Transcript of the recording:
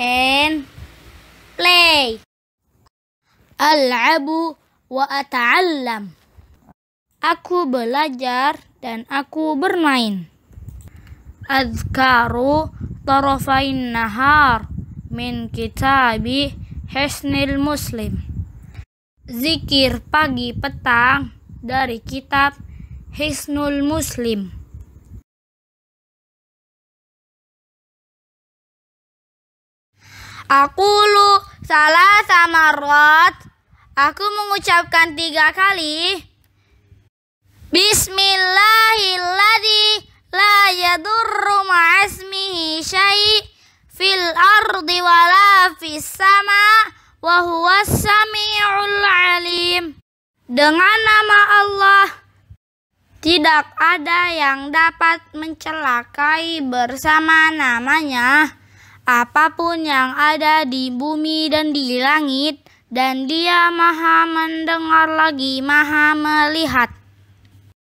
and play. Al'abu wa ata'allam. Aku belajar dan aku bermain. Azkaru tarafain nahar min kitabi Hisnil Muslim. Zikir pagi petang dari kitab Hisnul Muslim. Aku lu salah sama rot. Aku mengucapkan tiga kali. Bismillahilladzi la yadurru ma'asmihi syai' fil ardi wa la fis sama wa huwa samiul alim. Dengan nama Allah tidak ada yang dapat mencelakai bersama namanya apapun yang ada di bumi dan di langit, dan Dia Maha Mendengar lagi Maha Melihat.